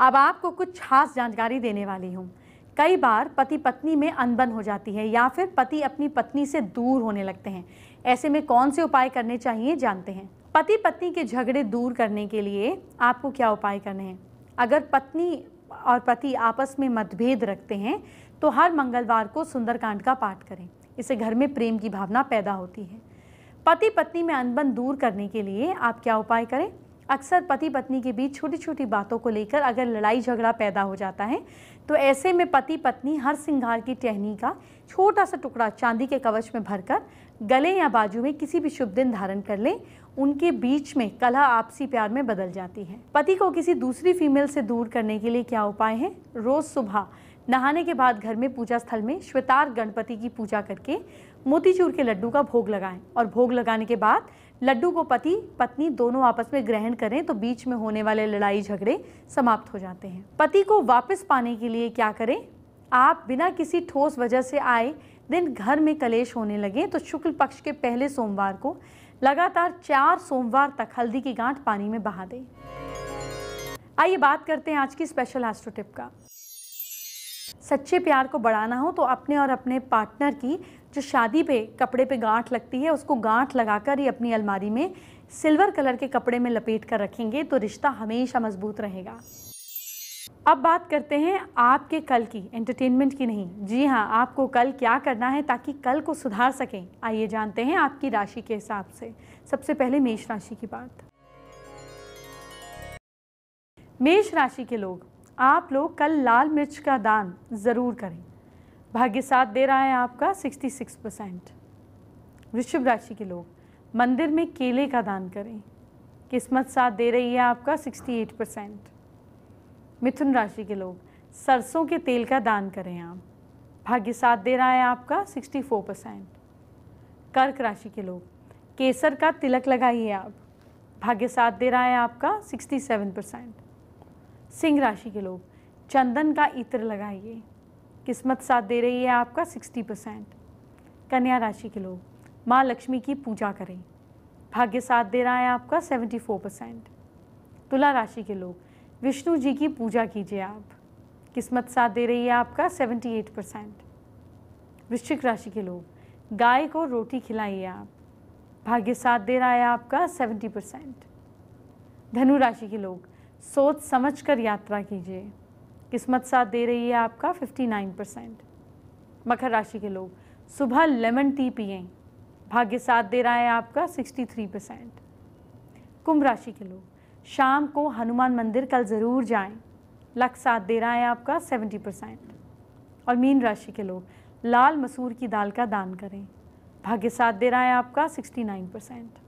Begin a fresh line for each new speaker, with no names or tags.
अब आपको कुछ खास जानकारी देने वाली हूँ कई बार पति पत्नी में अनबन हो जाती है या फिर पति अपनी पत्नी से दूर होने लगते हैं ऐसे में कौन से उपाय करने चाहिए जानते हैं पति पत्नी के झगड़े दूर करने के लिए आपको क्या उपाय करने हैं अगर पत्नी और पति आपस में मतभेद रखते हैं तो हर मंगलवार को सुंदरकांड का पाठ करें इससे घर में प्रेम की भावना पैदा होती है पति पत्नी में अनबन दूर करने के लिए आप क्या उपाय करें अक्सर पति पत्नी के बीच छोटी छोटी बातों को लेकर अगर लड़ाई झगड़ा पैदा हो जाता है तो ऐसे में पति पत्नी हर सिंगार की टहनी का छोटा सा टुकड़ा चांदी के कवच में भरकर गले या बाजू में किसी भी शुभ दिन धारण कर लें उनके बीच में कला आपसी प्यार में बदल जाती है पति को किसी दूसरी फीमेल से दूर करने के लिए क्या उपाय हैं रोज़ सुबह नहाने के बाद घर में पूजा स्थल में श्वेतार गणपति की पूजा करके मोतीचूर के लड्डू का भोग लगाएं और भोग लगाने के बाद लड्डू को पति पत्नी दोनों आपस में ग्रहण करें तो बीच में होने वाले लड़ाई झगड़े समाप्त हो जाते हैं पति को वापस पाने के लिए क्या करें आप बिना किसी ठोस वजह से आए दिन घर में कलेश होने लगे तो शुक्ल पक्ष के पहले सोमवार को लगातार चार सोमवार तक हल्दी की गांठ पानी में बहा दें आइए बात करते हैं आज की स्पेशल एस्ट्रो टिप का सच्चे प्यार को बढ़ाना हो तो अपने और अपने पार्टनर की जो शादी पे कपड़े पे गांठ लगती है उसको गांठ लगाकर ही अपनी अलमारी में सिल्वर कलर के कपड़े में लपेट कर रखेंगे तो रिश्ता हमेशा मजबूत रहेगा अब बात करते हैं आपके कल की एंटरटेनमेंट की नहीं जी हाँ आपको कल क्या करना है ताकि कल को सुधार सकें आइए जानते हैं आपकी राशि के हिसाब से सबसे पहले मेष राशि की बात मेष राशि के लोग आप लोग कल लाल मिर्च का दान ज़रूर करें भाग्य साथ दे रहा है आपका 66 परसेंट वृषभ राशि के लोग मंदिर में केले का दान करें किस्मत साथ दे रही है आपका 68 परसेंट मिथुन राशि के लोग सरसों के तेल का दान करें आप भाग्य साथ दे रहा है आपका 64 परसेंट कर्क राशि के लोग केसर का तिलक लगाइए आप भाग्य साथ दे रहा है आपका 67 परसेंट सिंह राशि के लोग चंदन का इत्र लगाइए किस्मत साथ दे रही है आपका 60 परसेंट कन्या राशि के लोग माँ लक्ष्मी की पूजा करें भाग्य साथ दे रहा है आपका 74 परसेंट तुला राशि के लोग विष्णु जी की पूजा कीजिए आप किस्मत साथ दे रही है आपका 78 परसेंट वृश्चिक राशि के लोग गाय को रोटी खिलाइए आप भाग्य साथ दे रहा है आपका 70 परसेंट धनु राशि के लोग सोच समझ कर यात्रा कीजिए किस्मत साथ दे रही है आपका 59 परसेंट मकर राशि के लोग सुबह लेमन टी पिए भाग्य साथ दे रहा है आपका 63 परसेंट कुंभ राशि के लोग शाम को हनुमान मंदिर कल ज़रूर जाएं लक साथ दे रहा है आपका 70 परसेंट और मीन राशि के लोग लाल मसूर की दाल का दान करें भाग्य साथ दे रहा है आपका 69 परसेंट